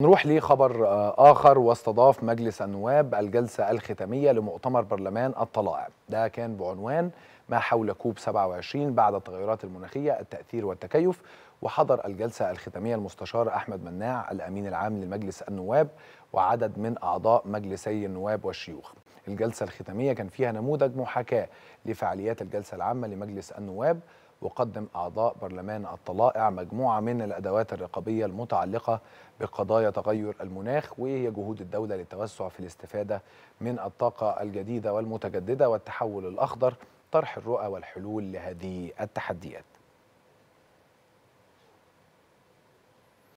نروح لخبر آه، آخر واستضاف مجلس النواب الجلسة الختامية لمؤتمر برلمان الطلائع ده كان بعنوان ما حول كوب 27 بعد التغيرات المناخية التأثير والتكيف وحضر الجلسة الختامية المستشار أحمد مناع الأمين العام لمجلس النواب وعدد من أعضاء مجلسي النواب والشيوخ الجلسة الختامية كان فيها نموذج محاكاة لفعاليات الجلسة العامة لمجلس النواب وقدم أعضاء برلمان الطلائع مجموعة من الأدوات الرقابية المتعلقة بقضايا تغير المناخ وهي جهود الدولة للتوسع في الاستفادة من الطاقة الجديدة والمتجددة والتحول الأخضر طرح الرؤى والحلول لهذه التحديات